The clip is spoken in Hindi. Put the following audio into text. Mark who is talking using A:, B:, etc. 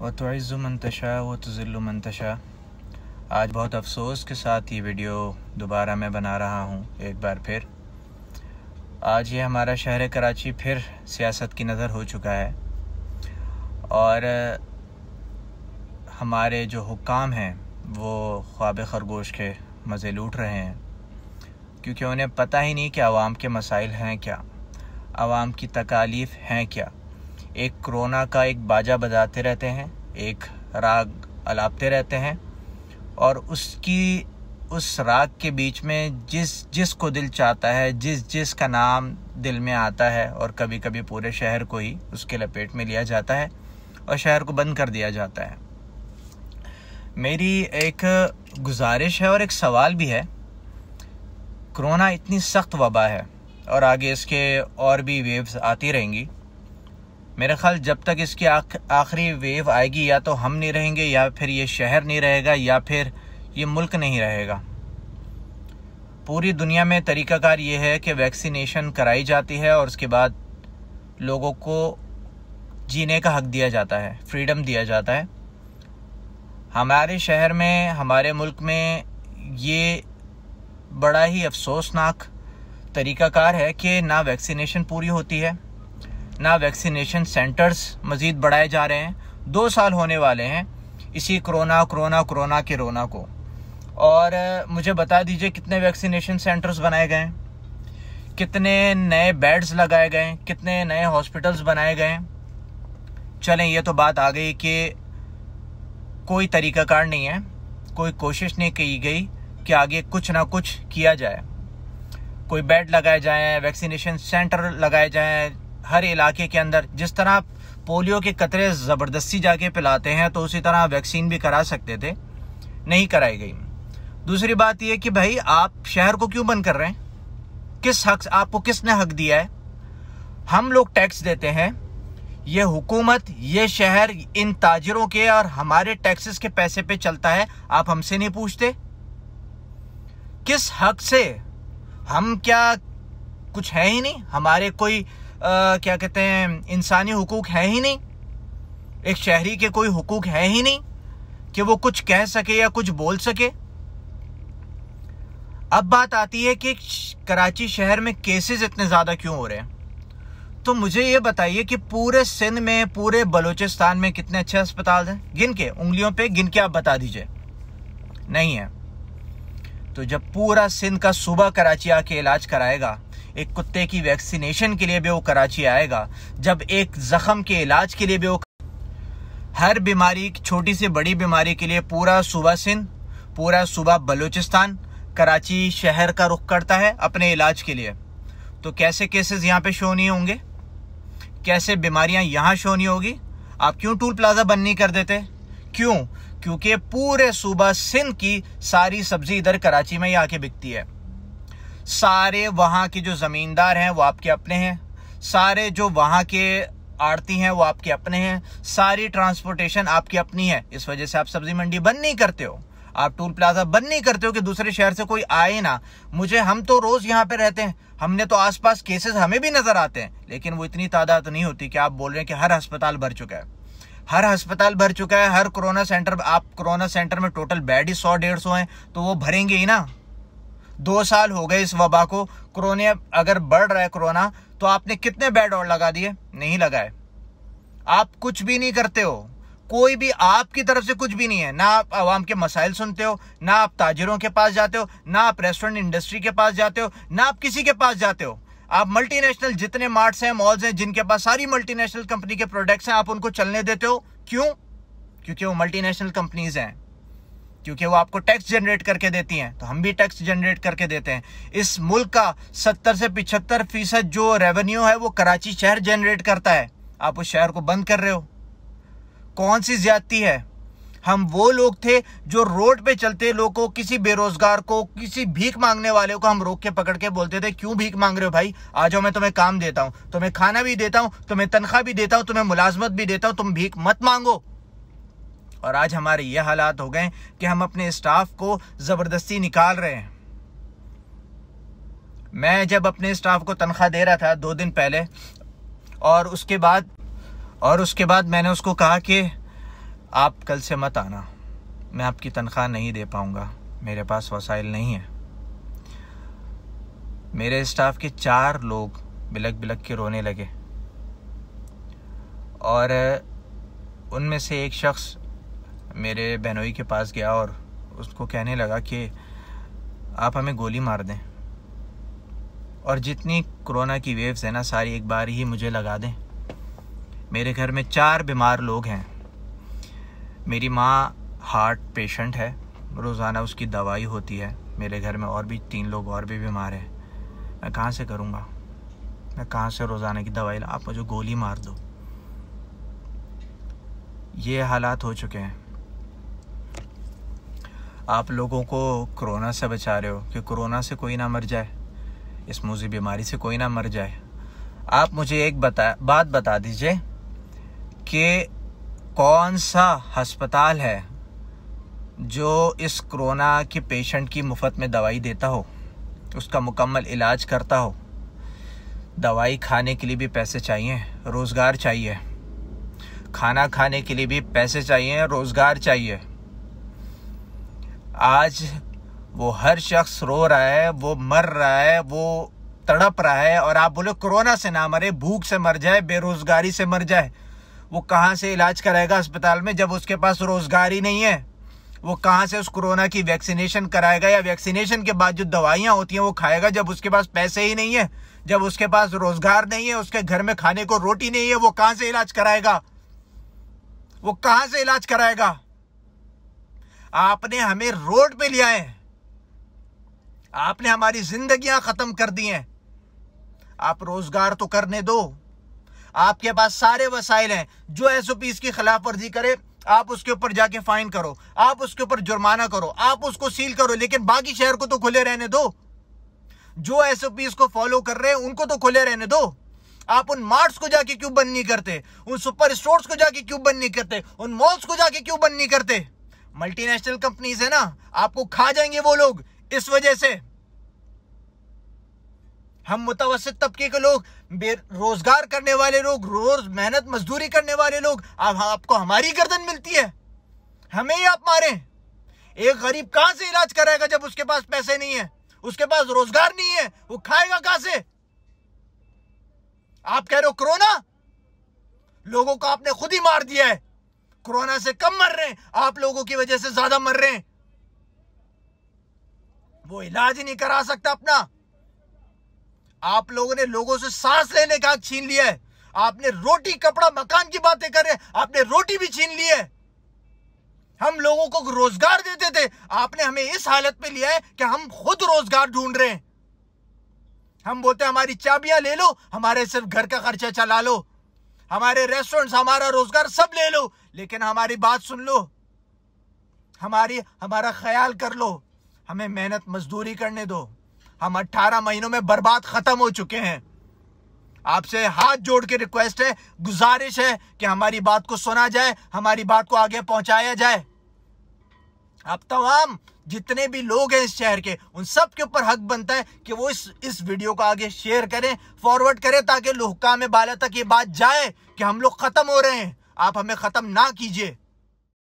A: और तुज़ मन तशा व तुज़िल्ल मन तशा आज बहुत अफसोस के साथ ये वीडियो दोबारा मैं बना रहा हूँ एक बार फिर आज ये हमारा शहर कराची फिर सियासत की नज़र हो चुका है और हमारे जो हुकाम हैं वो ख्वाब खरगोश के मज़े लूट रहे हैं क्योंकि उन्हें पता ही नहीं कि आवाम के मसाइल हैं क्या आवाम की तकालीफ़ हैं क्या एक कोरोना का एक बाजा बजाते रहते हैं एक राग अलापते रहते हैं और उसकी उस राग के बीच में जिस जिस को दिल चाहता है जिस जिस का नाम दिल में आता है और कभी कभी पूरे शहर को ही उसके लपेट में लिया जाता है और शहर को बंद कर दिया जाता है मेरी एक गुजारिश है और एक सवाल भी है कोरोना इतनी सख्त वबा है और आगे इसके और भी वेव्स आती रहेंगी मेरे ख्याल जब तक इसकी आखिरी वेव आएगी या तो हम नहीं रहेंगे या फिर ये शहर नहीं रहेगा या फिर ये मुल्क नहीं रहेगा पूरी दुनिया में तरीकाकार ये है कि वैक्सीनेशन कराई जाती है और उसके बाद लोगों को जीने का हक दिया जाता है फ्रीडम दिया जाता है हमारे शहर में हमारे मुल्क में ये बड़ा ही अफसोसनाक तरीकाकार है कि ना वैक्सीनेशन पूरी होती है ना वैक्सीनेशन सेंटर्स मज़ीद बढ़ाए जा रहे हैं दो साल होने वाले हैं इसी कोरोना कोरोना कोरोना के रोना को और मुझे बता दीजिए कितने वैक्सीनेशन सेंटर्स बनाए गए कितने नए बेड्स लगाए गए कितने नए हॉस्पिटल्स बनाए गए हैं चलें ये तो बात आ गई कि कोई तरीक़ाकार नहीं है कोई कोशिश नहीं की गई कि आगे कुछ ना कुछ किया जाए कोई बेड लगाए जाएँ वैक्सीनेशन सेंटर लगाए जाएँ हर इलाके के अंदर जिस तरह पोलियो के कतरे ज़बरदस्ती जाके पिलाते हैं तो उसी तरह वैक्सीन भी करा सकते थे नहीं कराई गई दूसरी बात यह कि भाई आप शहर को क्यों बंद कर रहे हैं किस हक आपको किसने हक दिया है हम लोग टैक्स देते हैं ये हुकूमत ये शहर इन ताजरों के और हमारे टैक्सेस के पैसे पे चलता है आप हमसे नहीं पूछते किस हक से हम क्या कुछ है ही नहीं हमारे कोई क्या कहते हैं इंसानी हुकूक है ही नहीं एक शहरी के कोई हुकूक है ही नहीं कि वो कुछ कह सके या कुछ बोल सके अब बात आती है कि कराची शहर में केसेस इतने ज़्यादा क्यों हो रहे हैं तो मुझे ये बताइए कि पूरे सिंध में पूरे बलूचिस्तान में कितने अच्छे अस्पताल हैं गिन के उंगलियों पे गिन के आप बता दीजिए नहीं है तो जब पूरा सिंध का सुबह कराची आके इलाज कराएगा एक कुत्ते की वैक्सीनेशन के लिए भी वो कराची आएगा जब एक जख्म के इलाज के लिए भी वो हर बीमारी छोटी से बड़ी बीमारी के लिए पूरा सुबह सिंध पूरा सुबह बलूचिस्तान कराची शहर का रुख करता है अपने इलाज के लिए तो कैसे केसेस यहाँ पे शो नहीं होंगे कैसे बीमारियाँ यहाँ शो नहीं होगी आप क्यों टूल प्लाजा बंद नहीं कर देते क्यों क्योंकि पूरे सुबह सिंध की सारी सब्जी इधर कराची में ही आके बिकती है सारे वहाँ के जो ज़मींदार हैं वो आपके अपने हैं सारे जो वहाँ के आड़ती हैं वो आपके अपने हैं सारी ट्रांसपोर्टेशन आपकी अपनी है इस वजह से आप सब्जी मंडी बंद नहीं करते हो आप टूल प्लाजा बंद नहीं करते हो कि दूसरे शहर से कोई आए ना मुझे हम तो रोज यहाँ पे रहते हैं हमने तो आसपास केसेस हमें भी नजर आते हैं लेकिन वो इतनी तादाद नहीं होती कि आप बोल रहे हैं कि हर अस्पताल भर चुका है हर अस्पताल भर चुका है हर कोरोना सेंटर आप कोरोना सेंटर में टोटल बेड ही सौ डेढ़ सौ हैं तो वो भरेंगे ही ना दो साल हो गए इस वबा को कोरोना अगर बढ़ रहा है कोरोना तो आपने कितने बेड और लगा दिए नहीं लगाए आप कुछ भी नहीं करते हो कोई भी आपकी तरफ से कुछ भी नहीं है ना आप आवाम के मसाइल सुनते हो ना आप ताजरों के पास जाते हो ना आप रेस्टोरेंट इंडस्ट्री के पास जाते हो ना आप किसी के पास जाते हो आप मल्टीनेशनल जितने मार्ट्स हैं मॉल्स हैं जिनके पास सारी मल्टीनेशनल कंपनी के प्रोडक्ट्स हैं आप उनको चलने देते हो क्यों क्योंकि वो मल्टीनेशनल कंपनीज हैं क्योंकि वो आपको टैक्स जनरेट करके देती हैं तो हम भी टैक्स जनरेट करके देते हैं इस मुल्क का सत्तर से पिछहत्तर फीसद जो रेवेन्यू है वो कराची शहर जनरेट करता है आप उस शहर को बंद कर रहे हो कौन सी ज्यादती है हम वो लोग थे जो रोड पे चलते लोग को किसी बेरोजगार को किसी भीख मांगने वाले को हम रोक के पकड़ के बोलते थे क्यों भीख मांग रहे हो भाई आ जाओ मैं तुम्हें काम देता हूँ तुम्हें खाना भी देता हूँ तुम्हें तनख्वाह भी देता हूँ तुम्हें मुलाजमत भी देता हूँ तुम भीख मत मांगो और आज हमारे ये हालात हो गए कि हम अपने स्टाफ को ज़बरदस्ती निकाल रहे हैं मैं जब अपने स्टाफ को तनख्वाह दे रहा था दो दिन पहले और उसके बाद और उसके बाद मैंने उसको कहा कि आप कल से मत आना मैं आपकी तनख्वाह नहीं दे पाऊँगा मेरे पास वसाइल नहीं है मेरे स्टाफ के चार लोग बिलक बिलक के रोने लगे और उनमें से एक शख्स मेरे बहनोई के पास गया और उसको कहने लगा कि आप हमें गोली मार दें और जितनी कोरोना की वेव्स है ना सारी एक बार ही मुझे लगा दें मेरे घर में चार बीमार लोग हैं मेरी माँ हार्ट पेशेंट है रोज़ाना उसकी दवाई होती है मेरे घर में और भी तीन लोग और भी बीमार हैं मैं कहाँ से करूँगा मैं कहाँ से रोज़ाना की दवाई आप मुझे गोली मार दो ये हालात हो चुके हैं आप लोगों को कोरोना से बचा रहे हो कि कोरोना से कोई ना मर जाए इस मुझे बीमारी से कोई ना मर जाए आप मुझे एक बता बात बता दीजिए कि कौन सा अस्पताल है जो इस कोरोना के पेशेंट की मुफ्त में दवाई देता हो उसका मुकम्मल इलाज करता हो दवाई खाने के लिए भी पैसे चाहिए रोज़गार चाहिए खाना खाने के लिए भी पैसे चाहिए रोज़गार चाहिए आज वो हर शख्स रो रहा है वो मर रहा है वो तड़प रहा है और आप बोले कोरोना से ना मरे भूख से मर जाए बेरोजगारी से मर जाए वो कहाँ से इलाज कराएगा अस्पताल में जब उसके पास रोजगार ही नहीं है वो कहाँ से उस कोरोना की वैक्सीनेशन कराएगा या वैक्सीनेशन के बाद जो दवाइयाँ होती हैं वो खाएगा जब उसके पास पैसे ही नहीं है जब उसके पास रोजगार नहीं है उसके घर में खाने को रोटी नहीं है वो कहाँ से इलाज कराएगा वो कहाँ से इलाज कराएगा आपने हमें रोड पे लिया है आपने हमारी जिंदगियां खत्म कर दी हैं आप रोजगार तो करने दो आपके पास सारे वसाइल हैं जो एस ओ की खिलाफ वर्जी करे आप उसके ऊपर जाके फाइन करो आप उसके ऊपर जुर्माना करो आप उसको सील करो लेकिन बाकी शहर को तो खुले रहने दो जो एस ओ पीज को फॉलो कर रहे हैं उनको तो खुले रहने दो आप उन मार्ट्स को जाके क्यों बंद नहीं करते उन सुपर स्टोर्स को जाके क्यों बंद नहीं करते उन मॉल्स को जाके क्यों बंद नहीं करते मल्टीनेशनल कंपनीज है ना आपको खा जाएंगे वो लोग इस वजह से हम मुतवसित तबके के लोग रोजगार करने वाले लोग रोज मेहनत मजदूरी करने वाले लोग आप, आपको हमारी गर्दन मिलती है हमें ही आप मारे एक गरीब कहां से इलाज कराएगा जब उसके पास पैसे नहीं है उसके पास रोजगार नहीं है वो खाएगा कहां से आप कह रहे हो कोरोना लोगों को आपने खुद ही मार दिया है कोरोना से कम मर रहे हैं आप लोगों की वजह से ज्यादा मर रहे हैं वो इलाज ही नहीं करा सकता अपना आप लोगों ने लोगों से सांस लेने का छीन लिया है आपने रोटी कपड़ा मकान की बातें कर रहे आपने रोटी भी छीन ली है हम लोगों को रोजगार देते थे आपने हमें इस हालत में लिया है कि हम खुद रोजगार ढूंढ रहे हैं हम बोलते हमारी चाबियां ले लो हमारे सिर्फ घर का खर्चा चला लो हमारे रेस्टोरेंट हमारा रोजगार सब ले लो लेकिन हमारी बात सुन लो हमारी हमारा ख्याल कर लो हमें मेहनत मजदूरी करने दो हम 18 महीनों में बर्बाद खत्म हो चुके हैं आपसे हाथ जोड़ के रिक्वेस्ट है गुजारिश है कि हमारी बात को सुना जाए हमारी बात को आगे पहुंचाया जाए आप तमाम तो जितने भी लोग हैं इस शहर के उन सब के ऊपर हक बनता है कि वो इस इस वीडियो को आगे शेयर करें फॉरवर्ड करें ताकि लोहका में बाला तक ये बात जाए कि हम लोग ख़त्म हो रहे हैं आप हमें ख़त्म ना कीजिए